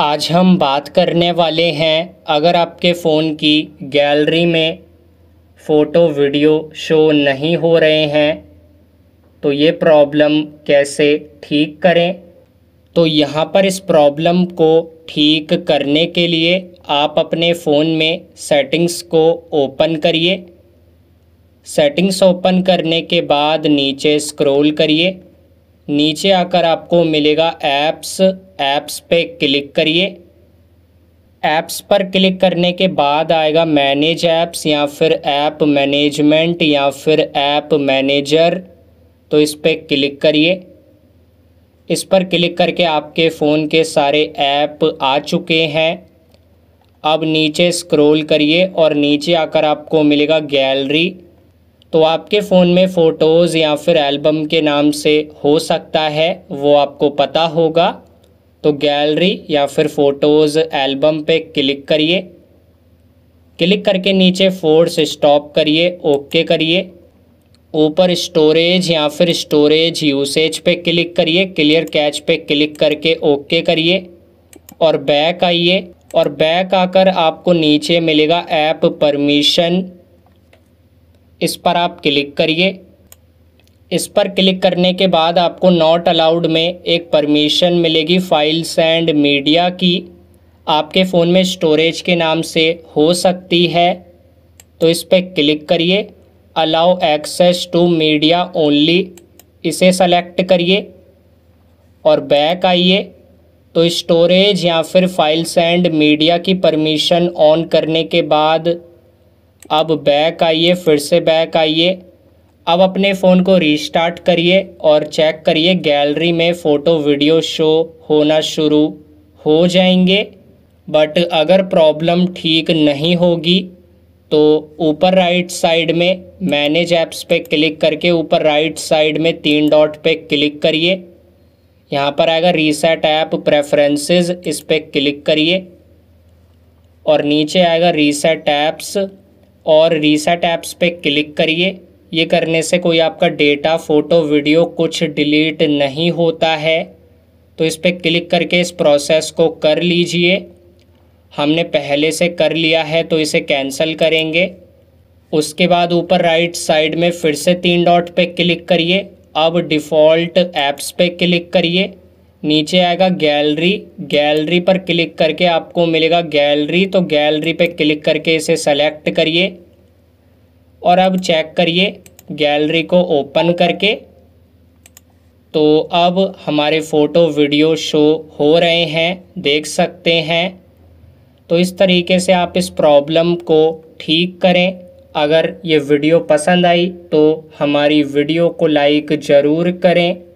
आज हम बात करने वाले हैं अगर आपके फ़ोन की गैलरी में फ़ोटो वीडियो शो नहीं हो रहे हैं तो ये प्रॉब्लम कैसे ठीक करें तो यहाँ पर इस प्रॉब्लम को ठीक करने के लिए आप अपने फ़ोन में सेटिंग्स को ओपन करिए सेटिंग्स ओपन करने के बाद नीचे स्क्रॉल करिए नीचे आकर आपको मिलेगा ऐप्स ऐप्स पे क्लिक करिए ऐप्स पर क्लिक करने के बाद आएगा मैनेज ऐप्स या फिर ऐप मैनेजमेंट या फिर ऐप मैनेजर तो इस पर क्लिक करिए इस पर क्लिक करके आपके फ़ोन के सारे ऐप आ चुके हैं अब नीचे स्क्रॉल करिए और नीचे आकर आपको मिलेगा गैलरी तो आपके फ़ोन में फ़ोटोज़ या फिर एल्बम के नाम से हो सकता है वो आपको पता होगा तो गैलरी या फिर फ़ोटोज़ एल्बम पे क्लिक करिए क्लिक करके नीचे फोर्स स्टॉप करिए ओके करिए ऊपर स्टोरेज या फिर स्टोरेज यूसेज पे क्लिक करिए क्लियर कैच पे क्लिक करके ओके करिए और बैक आइए और बैक आकर आपको नीचे मिलेगा ऐप परमिशन इस पर आप क्लिक करिए इस पर क्लिक करने के बाद आपको नॉट अलाउड में एक परमिशन मिलेगी फाइल्स एंड मीडिया की आपके फ़ोन में स्टोरेज के नाम से हो सकती है तो इस पर क्लिक करिए allow access to media only इसे सेलेक्ट करिए और बैक आइए तो स्टोरेज या फिर फाइल्स एंड मीडिया की परमिशन ऑन करने के बाद अब बैक आइए फिर से बैक आइए अब अपने फ़ोन को रीस्टार्ट करिए और चेक करिए गैलरी में फ़ोटो वीडियो शो होना शुरू हो जाएंगे बट अगर प्रॉब्लम ठीक नहीं होगी तो ऊपर राइट साइड में मैनेज ऐप्स पे क्लिक करके ऊपर राइट साइड में तीन डॉट पे क्लिक करिए यहाँ पर आएगा रीसेट ऐप प्रेफरेंसेस इस पर क्लिक करिए और नीचे आएगा रीसेट ऐप्स और रीसेट ऐप्स पे क्लिक करिए ये करने से कोई आपका डेटा फ़ोटो वीडियो कुछ डिलीट नहीं होता है तो इस पर क्लिक करके इस प्रोसेस को कर लीजिए हमने पहले से कर लिया है तो इसे कैंसिल करेंगे उसके बाद ऊपर राइट साइड में फिर से तीन डॉट पे क्लिक करिए अब डिफ़ॉल्ट ऐप्स पे क्लिक करिए नीचे आएगा गैलरी गैलरी पर क्लिक करके आपको मिलेगा गैलरी तो गैलरी पे क्लिक करके इसे सेलेक्ट करिए और अब चेक करिए गैलरी को ओपन करके तो अब हमारे फ़ोटो वीडियो शो हो रहे हैं देख सकते हैं तो इस तरीके से आप इस प्रॉब्लम को ठीक करें अगर ये वीडियो पसंद आई तो हमारी वीडियो को लाइक ज़रूर करें